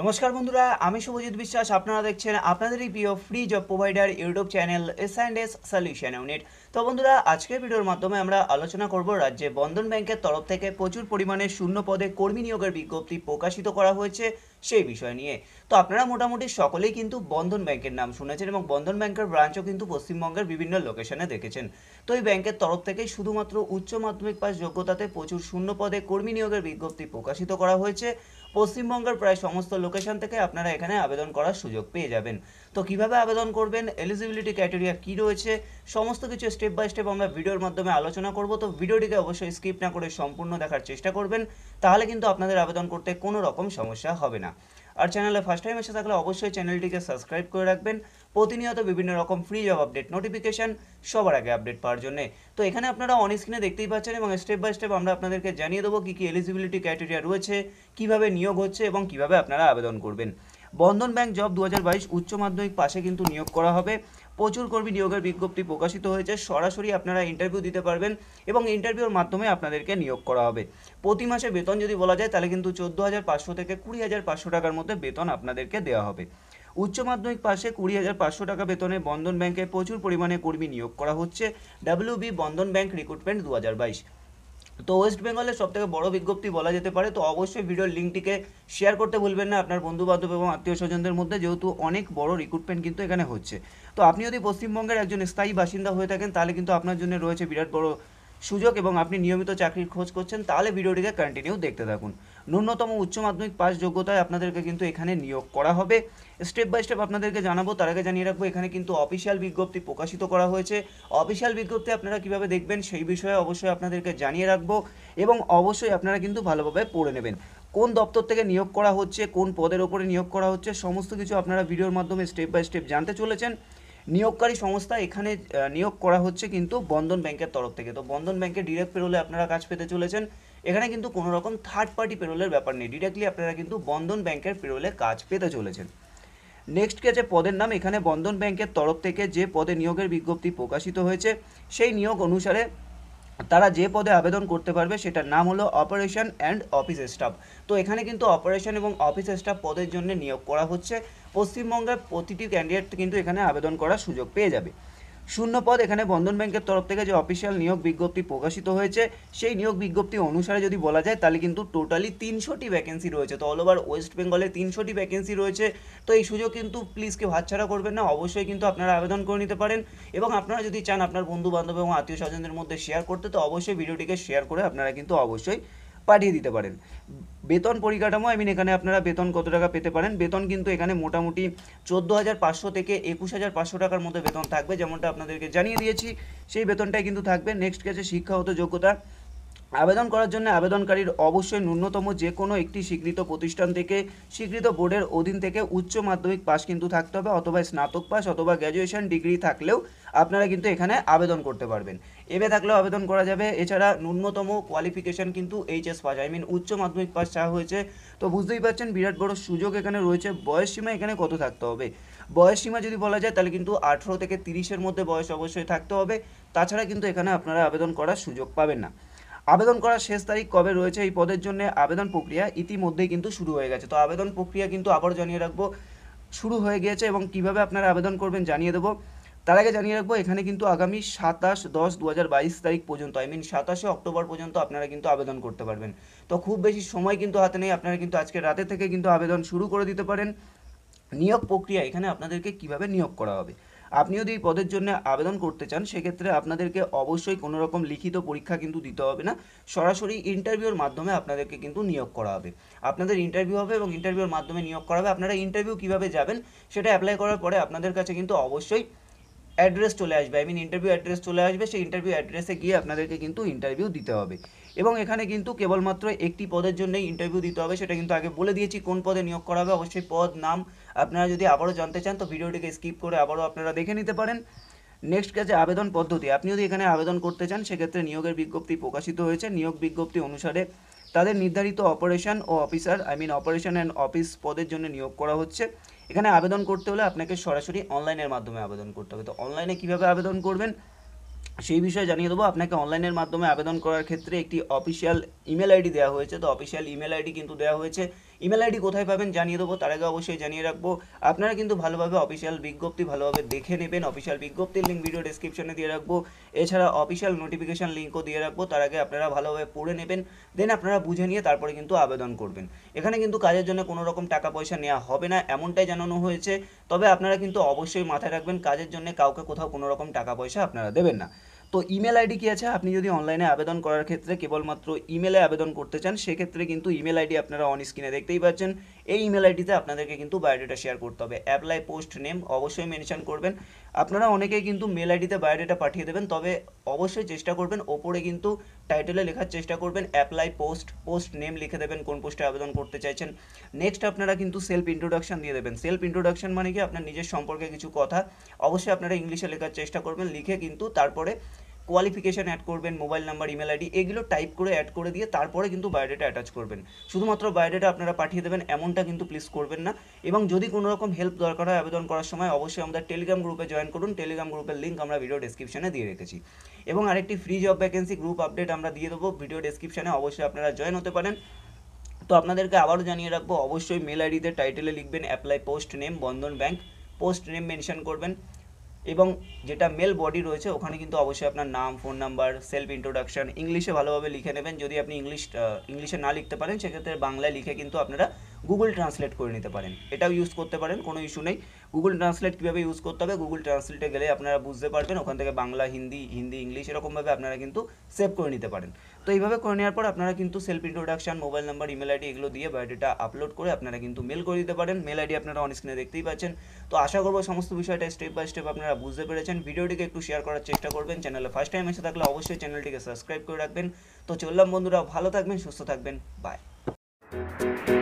নমস্কার বন্ধুরা আমি শুভজিৎ বিশ্বাস আপনারা দেখছেন আপনাদেরই প্রিয় free job provider YouTube channel S and S solution unit তো বন্ধুরা আজকের ভিডিওর মাধ্যমে আমরা আলোচনা করব রাজ্যে বন্ধন ব্যাংকের তরফ থেকে প্রচুর পরিমাণে শূন্য পদে কর্মী নিয়োগের বিজ্ঞপ্তি প্রকাশিত করা হয়েছে সেই বিষয় নিয়ে তো আপনারা মোটামুটি সকলেই কিন্তু বন্ধন ব্যাংকের নাম শুনেছেন এবং বন্ধন ব্যাংকের ব্রাঞ্চও কিন্তু পশ্চিমবঙ্গের বিভিন্ন লোকেশনে দেখেছেন তো এই ব্যাংকের তরফ থেকে শুধুমাত্র উচ্চ মাধ্যমিক পাস যোগ্যতাতে প্রচুর শূন্য পদে কর্মী নিয়োগের বিজ্ঞপ্তি প্রকাশিত করা হয়েছে পশ্চিমবঙ্গের প্রায় সমস্ত লোকেশন থেকে আপনারা এখানে আবেদন করার সুযোগ পেয়ে যাবেন তো কিভাবে আবেদন করবেন এলিজিবিলিটি ক্রাইটেরিয়া কি রয়েছে সমস্ত কিছু স্টেপ স্টেপ বাই স্টেপ আমরা ভিডিওর মাধ্যমে আলোচনা করব তো ভিডিওটিকে অবশ্যই স্কিপ না করে সম্পূর্ণ দেখার চেষ্টা করবেন তাহলে কিন্তু আপনাদের আবেদন করতে কোনো রকম সমস্যা হবে না আর চ্যানেলে ফার্স্ট টাইম এসে থাকলে অবশ্যই চ্যানেলটিকে সাবস্ক্রাইব করে রাখবেন প্রতিনিয়ত বিভিন্ন রকম ফ্রি জব আপডেট নোটিফিকেশান সবার আগে আপডেট পাওয়ার জন্য তো এখানে আপনারা অন স্ক্রিনে দেখতেই পাচ্ছেন এবং স্টেপ বাই স্টেপ আমরা আপনাদেরকে জানিয়ে দেবো কী কী এলিজিবিলিটি ক্রাইটেরিয়া রয়েছে কিভাবে নিয়োগ হচ্ছে এবং কিভাবে আপনারা আবেদন করবেন বন্ধন ব্যাংক জব দু হাজার বাইশ উচ্চ মাধ্যমিক পাশে কিন্তু নিয়োগ করা হবে প্রচুর কর্মী নিয়োগের বিজ্ঞপ্তি প্রকাশিত হয়েছে সরাসরি আপনারা ইন্টারভিউ দিতে পারবেন এবং ইন্টারভিউর মাধ্যমে আপনাদেরকে নিয়োগ করা হবে প্রতি মাসে বেতন যদি বলা যায় তাহলে কিন্তু চোদ্দো হাজার পাঁচশো থেকে কুড়ি হাজার পাঁচশো টাকার মধ্যে বেতন আপনাদেরকে দেওয়া হবে উচ্চ মাধ্যমিক পাশে কুড়ি হাজার পাঁচশো টাকা বেতনে বন্ধন ব্যাংকে প্রচুর পরিমাণে কর্মী নিয়োগ করা হচ্ছে W B B Bandhan bank recruitment দু হাজার বাইশ তো ওয়েস্ট বেঙ্গলের থেকে বড় বিজ্ঞপ্তি বলা যেতে পারে তো অবশ্যই ভিডিওর লিঙ্কটিকে শেয়ার করতে ভুলবেন না আপনার বন্ধু বান্ধব এবং আত্মীয় স্বজনদের মধ্যে যেহেতু অনেক বড় রিক্রুটমেন্ট কিন্তু এখানে হচ্ছে তো আপনি যদি পশ্চিমবঙ্গের একজন স্থায়ী বাসিন্দা হয়ে থাকেন তাহলে কিন্তু আপনার জন্য রয়েছে বিরাট বড় সুযোগ এবং আপনি নিয়মিত চাকরির খোঁজ করছেন তাহলে ভিডিওটিকে কন্টিনিউ দেখতে থাকুন ন্যূনতম উচ্চ মাধ্যমিক পাস যোগ্যতায় আপনাদেরকে কিন্তু এখানে নিয়োগ করা হবে স্টেপ বাই স্টেপ আপনাদেরকে জানাবো তার আগে জানিয়ে রাখবো এখানে কিন্তু অফিসিয়াল বিজ্ঞপ্তি প্রকাশিত করা হয়েছে অফিসিয়াল বিজ্ঞপ্তি আপনারা কিভাবে দেখবেন সেই বিষয়ে অবশ্যই আপনাদেরকে জানিয়ে রাখবো এবং অবশ্যই আপনারা কিন্তু ভালোভাবে পড়ে নেবেন কোন দপ্তর থেকে নিয়োগ করা হচ্ছে কোন পদের ওপরে নিয়োগ করা হচ্ছে সমস্ত কিছু আপনারা ভিডিওর মাধ্যমে স্টেপ বাই স্টেপ জানতে চলেছেন নিয়োগকারী সংস্থা এখানে নিয়োগ করা হচ্ছে কিন্তু বন্ধন ব্যাংকের তরফ থেকে তো বন্ধন ব্যাংকে ডিরেক্ট পেরোলে আপনারা কাজ পেতে চলেছেন এখানে কিন্তু কোনো রকম থার্ড পার্টি পেরোলের ব্যাপার নেই ডিরেক্টলি আপনারা কিন্তু বন্ধন ব্যাংকের পেরোলে কাজ পেতে চলেছেন নেক্সট আছে পদের নাম এখানে বন্ধন ব্যাংকের তরফ থেকে যে পদে নিয়োগের বিজ্ঞপ্তি প্রকাশিত হয়েছে সেই নিয়োগ অনুসারে তারা যে পদে আবেদন করতে পারবে সেটার নাম হলো অপারেশন অ্যান্ড অফিস স্টাফ তো এখানে কিন্তু অপারেশন এবং অফিস স্টাফ পদের জন্য নিয়োগ করা হচ্ছে পশ্চিমবঙ্গের প্রতিটি ক্যান্ডিডেট কিন্তু এখানে আবেদন করার সুযোগ পেয়ে যাবে শূন্য পদ এখানে বন্ধন ব্যাংকের তরফ থেকে যে অফিসিয়াল নিয়োগ বিজ্ঞপ্তি প্রকাশিত হয়েছে সেই নিয়োগ বিজ্ঞপ্তি অনুসারে যদি বলা যায় তাহলে কিন্তু টোটালি তিনশোটি ভ্যাকেন্সি রয়েছে তো অল ওভার ওয়েস্ট বেঙ্গলে তিনশোটি ভ্যাকেন্সি রয়েছে তো এই সুযোগ কিন্তু প্লিজ কেউ হাতছাড়া করবেন না অবশ্যই কিন্তু আপনারা আবেদন করে নিতে পারেন এবং আপনারা যদি চান আপনার বন্ধু বান্ধব এবং আত্মীয় স্বজনদের মধ্যে শেয়ার করতে তো অবশ্যই ভিডিওটিকে শেয়ার করে আপনারা কিন্তু অবশ্যই পাঠিয়ে দিতে পারেন বেতন পরিকাঠামো আই মিন এখানে আপনারা বেতন কত টাকা পেতে পারেন বেতন কিন্তু এখানে মোটামুটি চোদ্দো হাজার পাঁচশো থেকে একুশ হাজার পাঁচশো টাকার মধ্যে বেতন থাকবে যেমনটা আপনাদেরকে জানিয়ে দিয়েছি সেই বেতনটাই কিন্তু থাকবে নেক্সট গেছে শিক্ষাগত যোগ্যতা আবেদন করার জন্য আবেদনকারীর অবশ্যই ন্যূনতম যে কোনো একটি স্বীকৃত প্রতিষ্ঠান থেকে স্বীকৃত বোর্ডের অধীন থেকে উচ্চ মাধ্যমিক পাস কিন্তু থাকতে হবে অথবা স্নাতক পাস অথবা গ্র্যাজুয়েশন ডিগ্রি থাকলেও আপনারা কিন্তু এখানে আবেদন করতে পারবেন এবে থাকলেও আবেদন করা যাবে এছাড়া ন্যূনতম কোয়ালিফিকেশান কিন্তু এইচএস পাস আই মিন উচ্চ মাধ্যমিক পাস চাওয়া হয়েছে তো বুঝতেই পারছেন বিরাট বড় সুযোগ এখানে রয়েছে বয়স সীমা এখানে কত থাকতে হবে বয়স সীমা যদি বলা যায় তাহলে কিন্তু আঠেরো থেকে তিরিশের মধ্যে বয়স অবশ্যই থাকতে হবে তাছাড়া কিন্তু এখানে আপনারা আবেদন করার সুযোগ পাবেন না আবেদন করার শেষ তারিখ কবে রয়েছে এই পদের জন্য আবেদন প্রক্রিয়া ইতিমধ্যেই কিন্তু শুরু হয়ে গেছে তো আবেদন প্রক্রিয়া কিন্তু আবার জানিয়ে রাখবো শুরু হয়ে গিয়েছে এবং কিভাবে আপনারা আবেদন করবেন জানিয়ে দেবো তার আগে জানিয়ে রাখবো এখানে কিন্তু আগামী সাতাশ দশ দু তারিখ পর্যন্ত আই মিন সাতাশে অক্টোবর পর্যন্ত আপনারা কিন্তু আবেদন করতে পারবেন তো খুব বেশি সময় কিন্তু হাতে নেই আপনারা কিন্তু আজকে রাতে থেকে কিন্তু আবেদন শুরু করে দিতে পারেন নিয়োগ প্রক্রিয়া এখানে আপনাদেরকে কিভাবে নিয়োগ করা হবে আপনি যদি এই পদের জন্য আবেদন করতে চান সেক্ষেত্রে আপনাদেরকে অবশ্যই কোনো রকম লিখিত পরীক্ষা কিন্তু দিতে হবে না সরাসরি ইন্টারভিউর মাধ্যমে আপনাদেরকে কিন্তু নিয়োগ করা হবে আপনাদের ইন্টারভিউ হবে এবং ইন্টারভিউর মাধ্যমে নিয়োগ করা হবে আপনারা ইন্টারভিউ কীভাবে যাবেন সেটা অ্যাপ্লাই করার পরে আপনাদের কাছে কিন্তু অবশ্যই অ্যাড্রেস চলে আসবে আই মিন ইন্টারভিউ অ্যাড্রেস চলে আসবে সেই ইন্টারভিউ অ্যাড্রেসে গিয়ে আপনাদেরকে কিন্তু ইন্টারভিউ দিতে হবে এবং এখানে কিন্তু কেবলমাত্র একটি পদের জন্যই ইন্টারভিউ দিতে হবে সেটা কিন্তু আগে বলে দিয়েছি কোন পদে নিয়োগ করা হবে অবশ্যই পদ নাম আপনারা যদি আবারও জানতে চান তো ভিডিওটিকে স্কিপ করে আবারও আপনারা দেখে নিতে পারেন নেক্সট কাজে আবেদন পদ্ধতি আপনি যদি এখানে আবেদন করতে চান সেক্ষেত্রে নিয়োগের বিজ্ঞপ্তি প্রকাশিত হয়েছে নিয়োগ বিজ্ঞপ্তি অনুসারে তাদের নির্ধারিত অপারেশন ও officer I mean operation and office পদের জন্য নিয়োগ করা হচ্ছে এখানে আবেদন করতে হলে আপনাকে সরাসরি অনলাইনের মাধ্যমে আবেদন করতে হবে তো অনলাইনে কীভাবে আবেদন করবেন সেই বিষয়ে জানিয়ে দেবো আপনাকে অনলাইনের মাধ্যমে আবেদন করার ক্ষেত্রে একটি অফিসিয়াল ইমেল আইডি দেওয়া হয়েছে তো অফিসিয়াল ইমেল আইডি কিন্তু দেওয়া হয়েছে ইমেল আইডি কোথায় পাবেন জানিয়ে দেবো তার আগে অবশ্যই জানিয়ে রাখবো আপনারা কিন্তু ভালোভাবে অফিসিয়াল বিজ্ঞপ্তি ভালোভাবে দেখে নেবেন অফিসিয়াল বিজ্ঞপ্তির লিঙ্ক ভিডিও ডিসক্রিপশনে দিয়ে রাখবো এছাড়া অফিসিয়াল নোটিফিকেশান লিঙ্কও দিয়ে রাখবো তার আগে আপনারা ভালোভাবে পড়ে নেবেন দেন আপনারা বুঝে নিয়ে তারপরে কিন্তু আবেদন করবেন এখানে কিন্তু কাজের জন্য কোনো রকম টাকা পয়সা নেওয়া হবে না এমনটাই জানানো হয়েছে তবে আপনারা কিন্তু অবশ্যই মাথায় রাখবেন কাজের জন্য কাউকে কোথাও কোনো রকম টাকা পয়সা আপনারা দেবেন না তো ইমেল আইডি কি আছে আপনি যদি অনলাইনে আবেদন করার ক্ষেত্রে কেবলমাত্র ইমেলে আবেদন করতে চান সেক্ষেত্রে কিন্তু ইমেল আইডি আপনারা অন স্ক্রিনে দেখতেই পাচ্ছেন এই ইমেল আইডিতে আপনাদেরকে কিন্তু বায়োডাটা শেয়ার করতে হবে অ্যাপ্লাই পোস্ট নেম অবশ্যই মেনশন করবেন আপনারা অনেকেই কিন্তু মেল আইডিতে বায়োডেটা পাঠিয়ে দেবেন তবে অবশ্যই চেষ্টা করবেন ওপরে কিন্তু টাইটেলে লেখার চেষ্টা করবেন অ্যাপ্লাই পোস্ট পোস্ট নেম লিখে দেবেন কোন পোস্টে আবেদন করতে চাইছেন নেক্সট আপনারা কিন্তু সেলফ ইন্ট্রোডাকশান দিয়ে দেবেন সেলফ ইন্ট্রোডাকশান মানে কি আপনার নিজের সম্পর্কে কিছু কথা অবশ্যই আপনারা ইংলিশে লেখার চেষ্টা করবেন লিখে কিন্তু তারপরে কোয়ালিফিকেশান অ্যাড করবেন মোবাইল নাম্বার ইমেল আইডি এগুলো টাইপ করে অ্যাড করে দিয়ে তারপরে কিন্তু বায়োডেটা অ্যাটাচ করবেন শুধুমাত্র বায়োডেটা আপনারা পাঠিয়ে দেবেন এমনটা কিন্তু প্লিজ করবেন না এবং যদি কোনো রকম হেল্প দরকার হয় আবেদন করার সময় অবশ্যই আমাদের টেলিগ্রাম গ্রুপে জয়েন করুন টেলিগ্রাম গ্রুপের লিঙ্ক আমরা ভিডিও ডিসক্রিপশনে দিয়ে রেখেছি এবং আরেকটি free job vacancy group update আমরা দিয়ে দেবো ভিডিও ডেসক্রিপশানে অবশ্যই আপনারা জয়েন হতে পারেন তো আপনাদেরকে আবারও জানিয়ে রাখবো অবশ্যই মেল আইডিতে টাইটেলে লিখবেন apply post name Bandhan bank post name mention করবেন এবং যেটা মেল বডি রয়েছে ওখানে কিন্তু অবশ্যই আপনার নাম ফোন নাম্বার সেলফ ইন্ট্রোডাকশান ইংলিশে ভালোভাবে লিখে নেবেন যদি আপনি ইংলিশ ইংলিশে না লিখতে পারেন সেক্ষেত্রে বাংলায় লিখে কিন্তু আপনারা গুগল ট্রান্সলেট করে নিতে পারেন এটাও ইউজ করতে পারেন কোনো ইস্যু নেই গুগল ট্রান্সলেট কীভাবে ইউজ করতে হবে গুগল ট্রান্সলেটে গেলে আপনারা বুঝতে পারবেন ওখান থেকে বাংলা হিন্দি হিন্দি ইংলিশ এরকমভাবে আপনারা কিন্তু সেভ করে নিতে পারেন তো এইভাবে করে নেওয়ার পর আপনারা কিন্তু self introduction mobile number email ID এগুলো দিয়ে বায়োডেটা আপলোড করে আপনারা কিন্তু মেল করে দিতে পারেন মেল আইডি আপনারা অন স্ক্রিনে দেখতেই পাচ্ছেন তো আশা করবো সমস্ত বিষয়টা স্টেপ বাই স্টেপ আপনারা বুঝতে পেরেছেন ভিডিওটিকে একটু শেয়ার করার চেষ্টা করবেন চ্যানেলে ফার্স্ট টাইম এসে থাকলে অবশ্যই চ্যানেলটিকে সাবস্ক্রাইব করে রাখবেন তো চললাম বন্ধুরা ভালো থাকবেন সুস্থ থাকবেন বাই